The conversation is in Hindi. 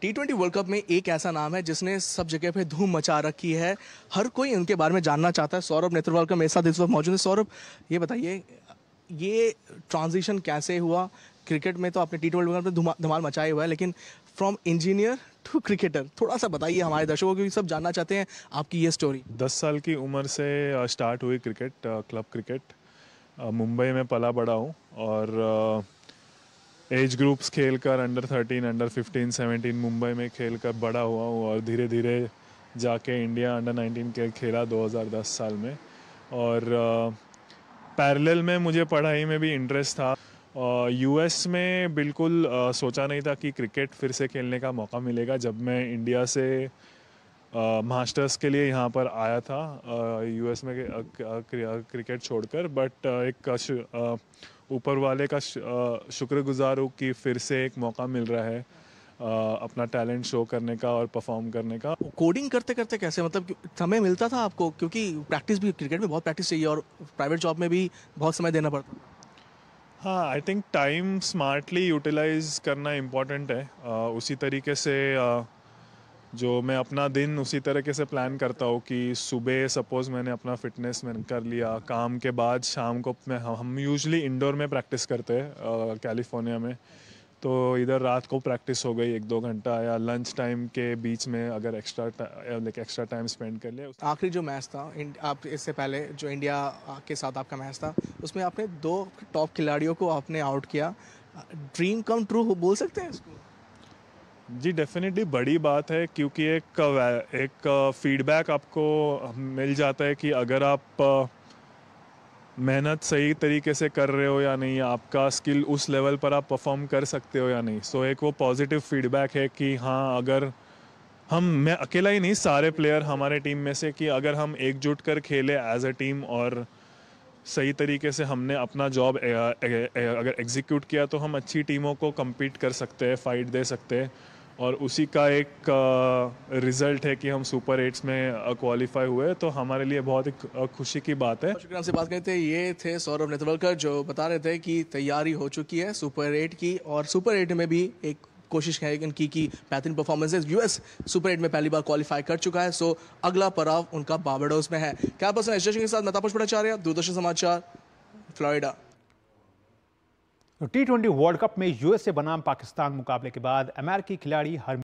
टी ट्वेंटी वर्ल्ड कप में एक ऐसा नाम है जिसने सब जगह पे धूम मचा रखी है हर कोई उनके बारे में जानना चाहता है सौरभ नेत्रवाल का मेरे साथ इस वक्त मौजूद है सौरभ ये बताइए ये ट्रांजिशन कैसे हुआ क्रिकेट में तो आपने टी ट्वेंटी वर्ल्ड कप में धमाल मचाया हुआ है लेकिन फ्रॉम इंजीनियर टू क्रिकेटर थोड़ा सा बताइए हमारे दर्शकों को सब जानना चाहते हैं आपकी ये स्टोरी दस साल की उम्र से स्टार्ट हुई क्रिकेट क्लब क्रिकेट मुंबई में पला बड़ा हूँ और एज ग्रुप्स खेल कर under thirteen under fifteen seventeen Mumbai में खेल कर बड़ा हुआ हूँ और धीरे धीरे जाके इंडिया अंडर नाइनटीन के खेला 2010 साल में और पैरेलल में मुझे पढ़ाई में भी इंटरेस्ट था यूएस में बिल्कुल आ, सोचा नहीं था कि क्रिकेट फिर से खेलने का मौका मिलेगा जब मैं इंडिया से मास्टर्स के लिए यहाँ पर आया था यूएस में क्रिकेट छोड़कर बट एक ऊपर वाले का शुक्रगुजार हूँ कि फिर से एक मौका मिल रहा है अपना टैलेंट शो करने का और परफॉर्म करने का कोडिंग करते करते कैसे मतलब समय मिलता था आपको क्योंकि प्रैक्टिस भी क्रिकेट में बहुत प्रैक्टिस चाहिए और प्राइवेट जॉब में भी बहुत समय देना पड़ता हाँ I think time smartly utilise करना इम्पॉर्टेंट है उसी तरीके से आ, जो मैं अपना दिन उसी तरीके से प्लान करता हूँ कि सुबह सपोज़ मैंने अपना फिटनेस मैंने कर लिया काम के बाद शाम को मैं हम यूजली इंडोर में प्रैक्टिस करते हैं कैलिफोर्निया में तो इधर रात को प्रैक्टिस हो गई एक दो घंटा या लंच टाइम के बीच में अगर extra like extra time spend कर लिया आखिरी जो मैच था आप इससे पहले जो इंडिया के साथ आपका मैच था उसमें आपने दो टॉप खिलाड़ियों को आपने आउट किया ड्रीम कम ट्रू बोल सकते हैं इसको जी डेफिनेटली बड़ी बात है क्योंकि एक एक फीडबैक आपको मिल जाता है कि अगर आप मेहनत सही तरीके से कर रहे हो या नहीं आपका स्किल उस लेवल पर आप परफॉर्म कर सकते हो या नहीं सो so, एक वो पॉजिटिव फीडबैक है कि हाँ अगर हम मैं अकेला ही नहीं सारे प्लेयर हमारे टीम में से कि अगर हम एकजुट कर खेले एज अ टीम और सही तरीके से हमने अपना जॉब अगर एग्जीक्यूट किया तो हम अच्छी टीमों को कम्पीट कर सकते हैं फाइट दे सकते हैं और उसी का एक रिजल्ट है कि हम सुपर एट्स में क्वालिफाई हुए तो हमारे लिए बहुत एक खुशी की बात है शुक्रिया से बात करते ये थे सौरभ नेतवलकर जो बता रहे थे कि तैयारी हो चुकी है सुपर एट की और सुपर एट में भी एक कोशिश है इनकी की बेहतरीन परफॉर्मेंसेज यूएस सुपर एट में पहली बार क्वालिफाई कर चुका है सो अगला पड़ाव उनका बार्बाडोस में है क्या पसंद एजुकेशन के साथ चाह भट्टाचार्य दूरदर्शन समाचार Florida T twenty world cup में यूएसए बनाम पाकिस्तान मुकाबले के बाद अमेरिकी खिलाड़ी हर